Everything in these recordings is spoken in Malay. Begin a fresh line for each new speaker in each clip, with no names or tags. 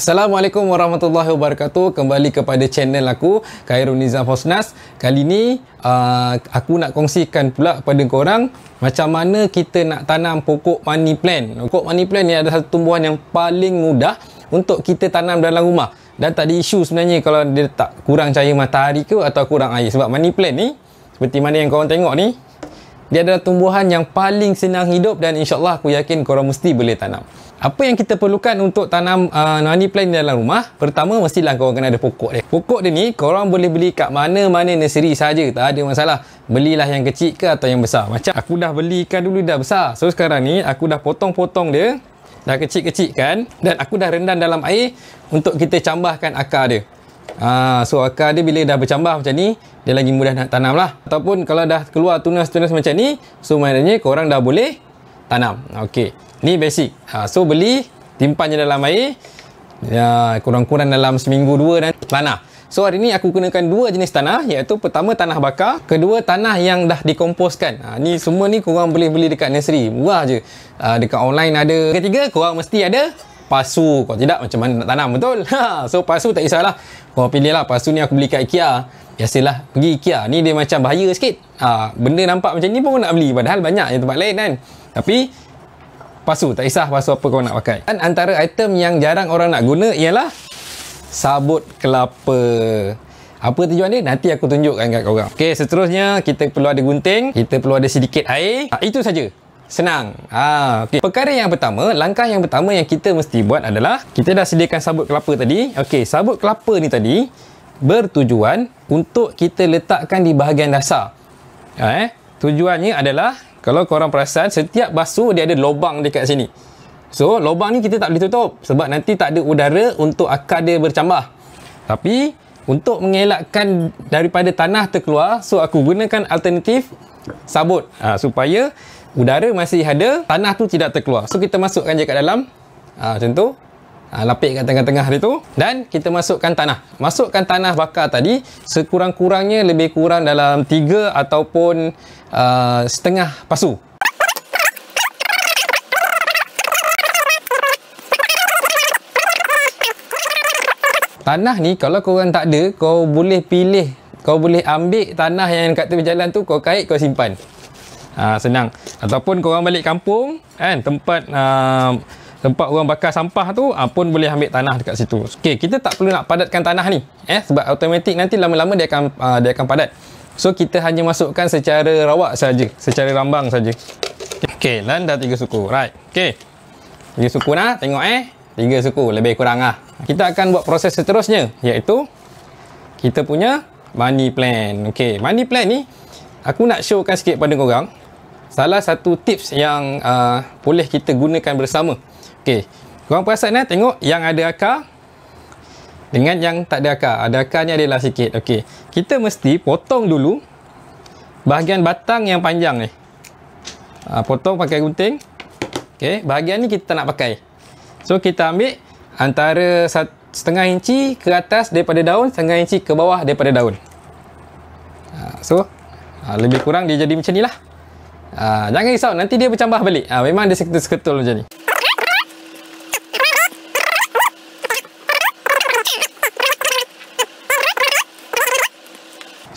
Assalamualaikum warahmatullahi wabarakatuh Kembali kepada channel aku Khairul Nizam Hosnas Kali ni uh, Aku nak kongsikan pula kepada korang Macam mana kita nak tanam pokok money plant Pokok money plant ni adalah satu tumbuhan yang paling mudah Untuk kita tanam dalam rumah Dan tak ada isu sebenarnya Kalau dia tak kurang cahaya matahari ke Atau kurang air Sebab money plant ni Seperti mana yang korang tengok ni dia adalah tumbuhan yang paling senang hidup dan insyaAllah aku yakin korang mesti boleh tanam apa yang kita perlukan untuk tanam uh, money plant dalam rumah pertama mestilah korang kena ada pokok dia pokok dia ni korang boleh beli kat mana-mana nursery saja tak ada masalah belilah yang kecil ke atau yang besar macam aku dah beli belikan dulu dah besar so sekarang ni aku dah potong-potong dia dah kecil-kecil kan dan aku dah rendam dalam air untuk kita cambahkan akar dia Ah, so akar dia bila dah bercambah macam ni dia lagi mudah nak tanam lah ataupun kalau dah keluar tunas-tunas macam ni so maknanya korang dah boleh tanam Okay ni basic ha, so beli timpan je dalam air ya, kurang-kurang dalam seminggu dua dan tanah so hari ni aku gunakan dua jenis tanah iaitu pertama tanah bakar kedua tanah yang dah dikomposkan ha, ni semua ni korang boleh beli dekat nursery murah je ha, dekat online ada ketiga korang mesti ada pasu Kau tidak macam mana nak tanam betul ha, so pasu tak kisahlah Kau pilih lah pasu ni aku beli kat IKEA biasalah pergi IKEA ni dia macam bahaya sikit ha, benda nampak macam ni pun nak beli padahal banyak yang tempat lain kan tapi pasu tak kisah pasu apa kau nak pakai dan antara item yang jarang orang nak guna ialah sabut kelapa apa tujuan dia? Nanti aku tunjukkan kat korang. Okey, seterusnya kita perlu ada gunting, kita perlu ada sedikit air. Ha, itu saja. Senang. Ha, okay. Perkara yang pertama, langkah yang pertama yang kita mesti buat adalah kita dah sediakan sabut kelapa tadi. Okey, sabut kelapa ni tadi bertujuan untuk kita letakkan di bahagian dasar. Ha, eh, tujuannya adalah kalau korang perasan, setiap basuh dia ada lubang dekat sini. So, lubang ni kita tak boleh tutup sebab nanti tak ada udara untuk akar dia bercambah. Tapi, untuk mengelakkan daripada tanah terkeluar, so aku gunakan alternatif sabut ha, supaya udara masih ada, tanah tu tidak terkeluar. So, kita masukkan je kat dalam ha, macam tu. Ah, lapik kat tengah-tengah dia tu dan kita masukkan tanah masukkan tanah bakar tadi sekurang-kurangnya lebih kurang dalam 3 ataupun uh, setengah pasu tanah ni kalau kau korang tak ada kau boleh pilih kau boleh ambil tanah yang kat tepi jalan tu kau kait kau simpan ha, senang ataupun korang balik kampung kan tempat uh, tempat orang bakar sampah tu ha, pun boleh ambil tanah dekat situ. Okey, kita tak perlu nak padatkan tanah ni. Eh sebab automatik nanti lama-lama dia akan ha, dia akan padat. So kita hanya masukkan secara rawak saja, secara rambang saja. Okey, dan dah tiga suku. Right. Okey. Tiga suku dah, tengok eh. Tiga suku lebih kurang lah. Kita akan buat proses seterusnya iaitu kita punya money plan. Okey, money plan ni aku nak showkan sikit pada korang salah satu tips yang uh, boleh kita gunakan bersama Okey. Korang perasan eh tengok yang ada akar dengan yang tak ada akar. Ada akarnya adalah sikit. Okey. Kita mesti potong dulu bahagian batang yang panjang ni. Ha, potong pakai gunting. Okey, bahagian ni kita nak pakai. So kita ambil antara setengah inci ke atas daripada daun, setengah inci ke bawah daripada daun. Ah, so ah, lebih kurang dia jadi macam nilah. Ha, jangan risau nanti dia bercambah balik. memang dia seketul-seketul macam ni.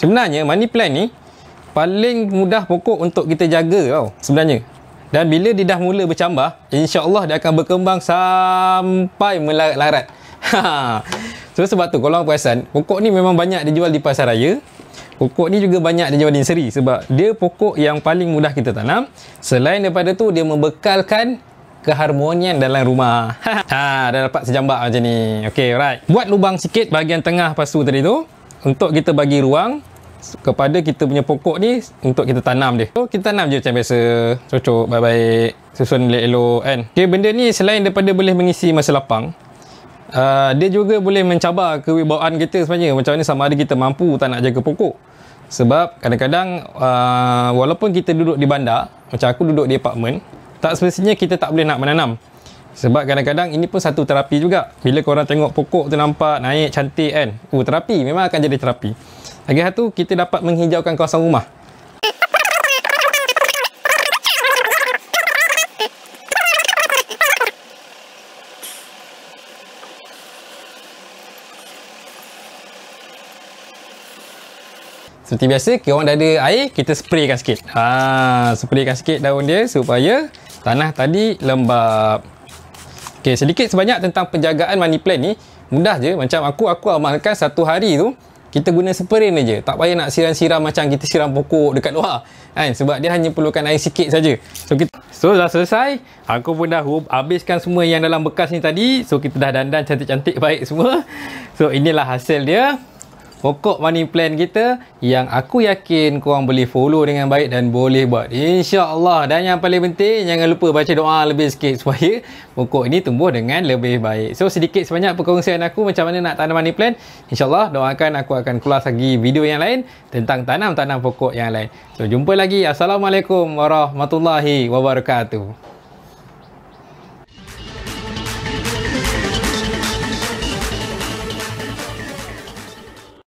sebenarnya money plant ni paling mudah pokok untuk kita jaga tau sebenarnya dan bila dia dah mula bercambah insyaAllah dia akan berkembang sampai melarat-larat ha. so sebab tu korang perasan pokok ni memang banyak dijual di pasar raya pokok ni juga banyak dijual di seri sebab dia pokok yang paling mudah kita tanam selain daripada tu dia membekalkan keharmonian dalam rumah ha, ha dah dapat sejambak macam ni Okay, right buat lubang sikit bahagian tengah pasu tadi tu untuk kita bagi ruang kepada kita punya pokok ni untuk kita tanam dia. So kita tanam je macam biasa. Cocok baik-baik. Susun elok-elok kan. Okay benda ni selain daripada boleh mengisi masa lapang. Uh, dia juga boleh mencabar kewibawaan kita sebenarnya. Macam ni sama ada kita mampu tak nak jaga pokok. Sebab kadang-kadang uh, walaupun kita duduk di bandar. Macam aku duduk di apartmen, Tak semestinya kita tak boleh nak menanam. Sebab kadang-kadang ini pun satu terapi juga. Bila korang tengok pokok tu nampak naik cantik kan. Oh, uh, terapi. Memang akan jadi terapi. Lagi satu, kita dapat menghijaukan kawasan rumah. Seperti biasa, kalau orang dah ada air, kita spraykan sikit. Ha, spraykan sikit daun dia supaya tanah tadi lembab. Okay sedikit sebanyak tentang penjagaan money plan ni, mudah je macam aku aku amalkan satu hari tu kita guna spray aja. Tak payah nak siram-siram macam kita siram pokok dekat luar. Kan? Sebab dia hanya perlukan air sikit saja. So kita So dah selesai. Aku pun dah habiskan semua yang dalam bekas ni tadi. So kita dah dandan cantik-cantik baik semua. So inilah hasil dia pokok money plan kita yang aku yakin korang boleh follow dengan baik dan boleh buat insyaAllah dan yang paling penting jangan lupa baca doa lebih sikit supaya pokok ini tumbuh dengan lebih baik so sedikit sebanyak perkongsian aku macam mana nak tanam money plan insyaAllah doakan aku akan kelas lagi video yang lain tentang tanam-tanam pokok yang lain so jumpa lagi Assalamualaikum Warahmatullahi Wabarakatuh